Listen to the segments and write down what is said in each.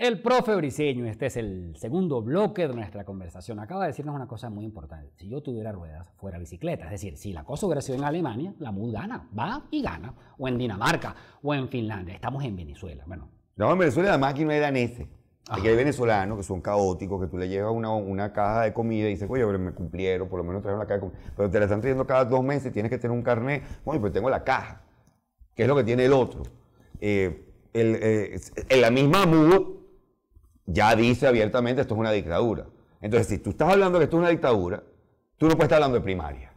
El profe Briseño, este es el segundo bloque de nuestra conversación, acaba de decirnos una cosa muy importante. Si yo tuviera ruedas, fuera bicicleta. Es decir, si la cosa hubiera en Alemania, la MUD gana, va y gana. O en Dinamarca, o en Finlandia. Estamos en Venezuela. Bueno. No, en Venezuela la máquina era en este. Aquí hay venezolanos que son caóticos, que tú le llevas una, caja de comida y dices, oye, pero me cumplieron, por lo menos trajeron la caja de comida. Pero te la están trayendo cada dos meses, tienes que tener un carnet. Bueno, pues tengo la caja, que es lo que tiene el otro. Eh, eh, en la misma MUD ya dice abiertamente esto es una dictadura. Entonces, si tú estás hablando que esto es una dictadura, tú no puedes estar hablando de primaria.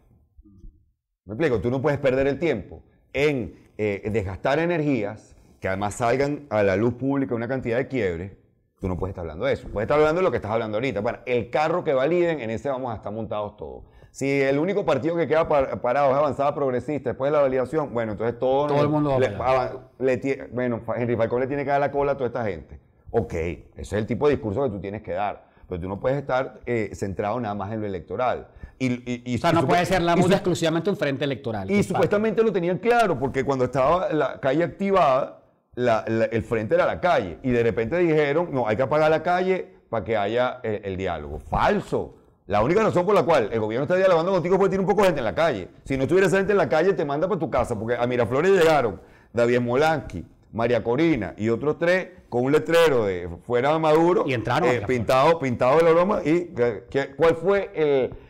¿Me explico? Tú no puedes perder el tiempo en eh, desgastar energías que además salgan a la luz pública una cantidad de quiebre, Tú no puedes estar hablando de eso. Puedes estar hablando de lo que estás hablando ahorita. Bueno, el carro que validen, en ese vamos a estar montados todos. Si el único partido que queda parado es avanzada progresista después de la validación, bueno, entonces todo, todo el mundo va a Bueno, Henry Falcón le tiene que dar la cola a toda esta gente. Ok, ese es el tipo de discurso que tú tienes que dar. Pero tú no puedes estar eh, centrado nada más en lo electoral. Y, o sea, no puede ser la música exclusivamente un frente electoral. Y supuestamente lo tenían claro, porque cuando estaba la calle activada, el frente era la calle. Y de repente dijeron, no, hay que apagar la calle para que haya eh, el diálogo. Falso. La única razón por la cual el gobierno está dialogando contigo es porque tiene un poco de gente en la calle. Si no estuvieras esa gente en la calle, te manda para tu casa, porque a Miraflores llegaron David Molanqui, María Corina y otros tres con un letrero de fuera de Maduro. Y entraron. Eh, pintado, pintado el aroma. ¿Y eh, cuál fue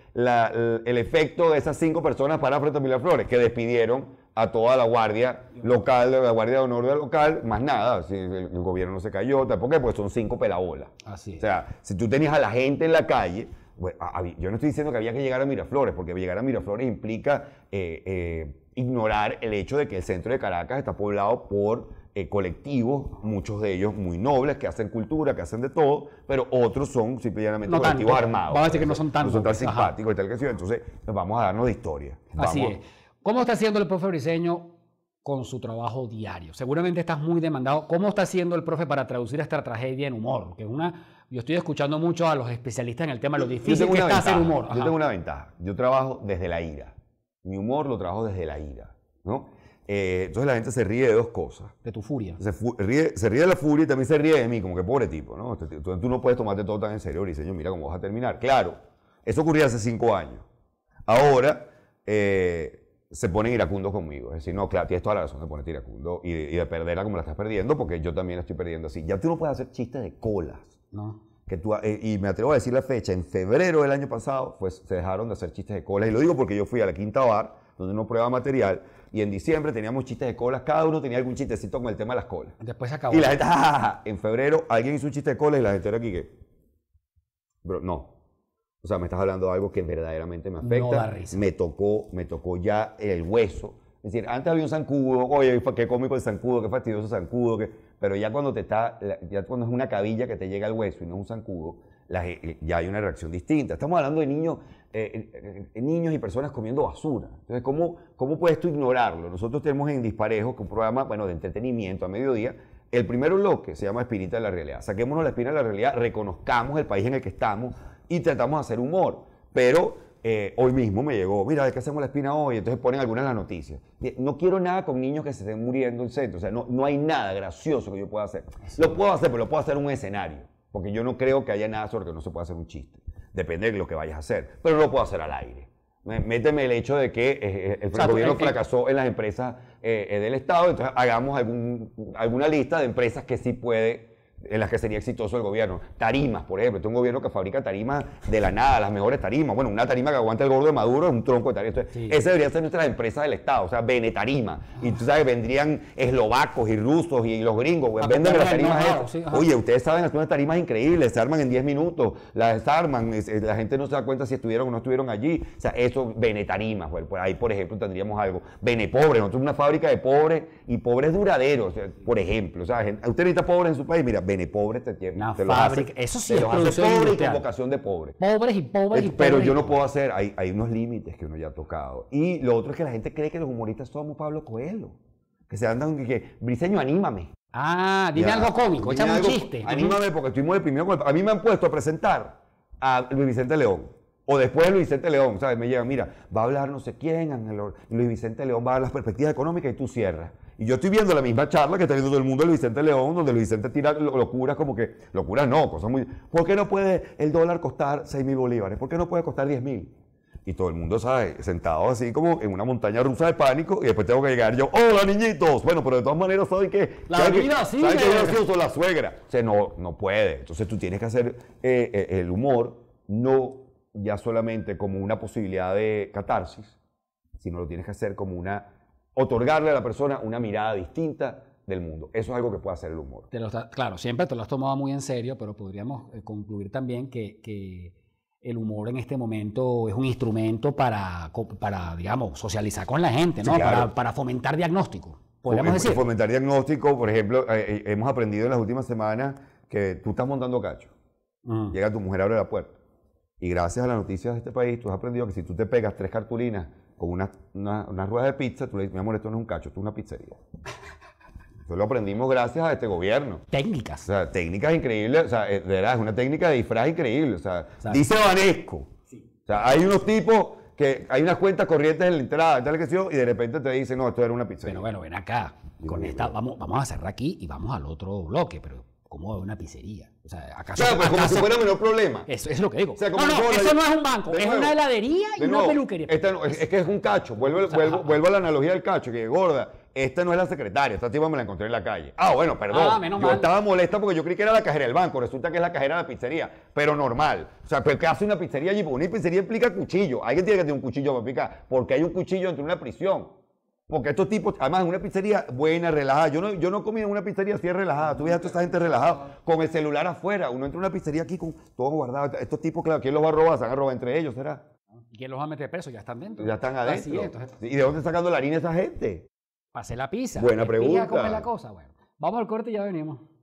el, efecto de esas cinco personas para Frente a Miraflores? Que despidieron a toda la guardia local, de la guardia de honor del local, más nada, si el, gobierno no se cayó, ¿por qué? Porque son cinco pelabolas. Así O sea, si tú tenías a la gente en la calle, pues, yo no estoy diciendo que había que llegar a Miraflores, porque llegar a Miraflores implica eh, ignorar el hecho de que el centro de Caracas está poblado por eh, colectivos, muchos de ellos muy nobles, que hacen cultura, que hacen de todo, pero otros son simplemente colectivos armados. Vamos a decir que no son tan... No son tan pues, simpáticos y tal que sea. Entonces, pues, vamos a darnos de historia. Así es. ¿Cómo está haciendo el profe Briseño con su trabajo diario? Seguramente estás muy demandado. ¿Cómo está haciendo el profe para traducir esta tragedia en humor? Que una... Yo estoy escuchando mucho a los especialistas en el tema, lo difícil que está hacer humor. Yo tengo una ventaja. Yo trabajo desde la ira. Mi humor lo trabajo desde la ira, ¿no? Eh, entonces la gente se ríe de dos cosas. De tu furia. Se, ríe, se, ríe, de la furia y también se ríe de mí, como que pobre tipo, ¿no? Este tú no puedes tomarte todo tan en serio, y yo mira cómo vas a terminar. Claro, eso ocurría hace cinco años. Ahora eh, se ponen iracundos conmigo. Es decir, no, claro, tienes toda la razón de ponerte iracundo y de, perderla como la estás perdiendo, porque yo también la estoy perdiendo así. Ya tú no puedes hacer chistes de colas. No. Que tú, eh, y me atrevo a decir la fecha, en febrero del año pasado, pues se dejaron de hacer chistes de colas. Y lo digo porque yo fui a la Quinta Bar donde uno prueba material. Y en diciembre teníamos chistes de colas, cada uno tenía algún chistecito con el tema de las colas. Después se acabó. Y la gente, ah, ah, ah, en febrero alguien hizo un chiste de colas y la gente era aquí que, bro, no. O sea, me estás hablando de algo que verdaderamente me afecta. No da risa. Me tocó, me tocó ya el hueso. Es decir, antes había un zancudo, oye, qué cómico el zancudo, qué fastidioso zancudo, pero ya cuando te está, ya cuando es una cabilla que te llega al hueso y no es un zancudo, eh, eh, ya hay una reacción distinta. Estamos hablando de niños, eh, niños y personas comiendo basura. Entonces, ¿cómo, ¿cómo puedes tú ignorarlo? Nosotros tenemos en Disparejo, que un programa bueno, de entretenimiento a mediodía, el primer bloque se llama Espinita de la Realidad. Saquémonos la espina de la realidad, reconozcamos el país en el que estamos y tratamos de hacer humor. Pero hoy mismo me llegó, mira, ¿de qué hacemos la espina hoy? Entonces ponen algunas las noticias. No quiero nada con niños que se estén muriendo en el centro. O sea, no, no hay nada gracioso que yo pueda hacer. Lo puedo hacer, pero lo puedo hacer en un escenario. Porque yo no creo que haya nada sobre que no se pueda hacer un chiste. Depende de lo que vayas a hacer. Pero no lo puedo hacer al aire. Méteme el hecho de que eh, eh, el gobierno fracasó en las empresas eh, del Estado, entonces hagamos alguna lista de empresas que sí puede en las que sería exitoso el gobierno. Tarimas, por ejemplo. Este es un gobierno que fabrica tarimas de la nada, las mejores tarimas. Bueno, una tarima que aguanta el gordo de Maduro es un tronco de tarima. Esa debería ser nuestra empresa del Estado, o sea, venetarima Y tú sabes, vendrían eslovacos y rusos y los gringos, ah, Venden las tarimas. Oye, ustedes saben, unas tarimas increíbles, se arman en 10 minutos, las desarman, eh, la gente no se da cuenta si estuvieron o no estuvieron allí. O sea, eso, venetarima güey. Por ahí, por ejemplo, tendríamos algo. Benepobre, nosotros una fábrica de pobres y pobres duraderos, eh, por ejemplo. O sea, usted necesita pobres en su país, mira, pobre te, te eso sí es vocación de pobre. Pobres y pobres eh, y pobres. Pero yo no puedo hacer, hay, unos límites que uno ya ha tocado. Y lo otro es que la gente cree que los humoristas somos Pablo Coelho. Que se andan y que, Briseño, anímame. Ah, dime algo cómico, echa un chiste. Anímame porque estoy muy deprimido. a mí me han puesto a presentar a Luis Vicente León. O después Luis Vicente León, ¿sabes? Me llega, mira, va a hablar no sé quién, Luis Vicente León va a dar las perspectivas económicas y tú cierras. Y yo estoy viendo la misma charla que está viendo todo el mundo de Vicente León, donde el Vicente tira locuras como que, locuras no, cosas muy... ¿Por qué no puede el dólar costar 6 mil bolívares? ¿Por qué no puede costar 10 mil? Y todo el mundo, sabe Sentado así como en una montaña rusa de pánico y después tengo que llegar yo, hola niñitos. Bueno, pero de todas maneras, soy que La vida ¿Saben qué gracioso? La suegra. O sea, no, no puede. Entonces tú tienes que hacer eh, eh, el humor no ya solamente como una posibilidad de catarsis, sino lo tienes que hacer como una otorgarle a la persona una mirada distinta del mundo. Eso es algo que puede hacer el humor. claro, siempre te lo has tomado muy en serio, pero podríamos eh, concluir también que, el humor en este momento es un instrumento para, digamos, socializar con la gente, ¿no? para, fomentar diagnóstico. Podríamos decir. Fomentar diagnóstico, por ejemplo, eh, eh, hemos aprendido en las últimas semanas que tú estás montando cacho. Mm. Llega tu mujer, abre la puerta. Y gracias a las noticias de este país, tú has aprendido que si tú te pegas tres cartulinas con una, una, rueda de pizza, tú le dices, mi amor, esto no es un cacho, esto es una pizzería. Eso lo aprendimos gracias a este gobierno. Técnicas. O sea, técnicas increíbles. O sea, eh, de verdad, es una técnica de disfraz increíble. O sea, dice Vanesco. O sea, hay unos tipos que hay unas cuentas corrientes en la entrada, tal que y de repente te dicen, no, esto era una pizzería. Bueno, bueno, ven acá. Con esta, vamos, vamos a cerrar aquí y vamos al otro bloque, pero de una pizzería. O sea, ¿acaso, como si fuera menor problema. Eso, es lo que digo. O sea, como no, no, eso no es un banco, es una heladería y una peluquería. es, que es un cacho. Vuelvo, a la analogía del cacho, que gorda. Esta no es la secretaria, esta tipa me la encontré en la calle. Ah, bueno, perdón. Ah, yo estaba molesta porque yo creí que era la cajera del banco, resulta que es la cajera de la pizzería, pero normal. O sea, pero ¿qué hace una pizzería allí? Porque una pizzería implica cuchillo. Alguien tiene que tener un cuchillo para picar, porque hay un cuchillo entre una prisión. Porque estos tipos, además, en una pizzería buena, relajada. Yo no, yo no comí en una pizzería así relajada. Tú ves a toda esta gente relajada, con el celular afuera. Uno entra en una pizzería aquí con todo guardado. Estos tipos, claro, ¿quién los va a robar? Se van a robar entre ellos, ¿será? quién los va a meter preso? Ya están dentro. Ya están adentro. ¿Y de dónde está sacando la harina esa gente? Pasé la pizza. Buena pregunta. ya la cosa? Bueno, vamos al corte y ya venimos.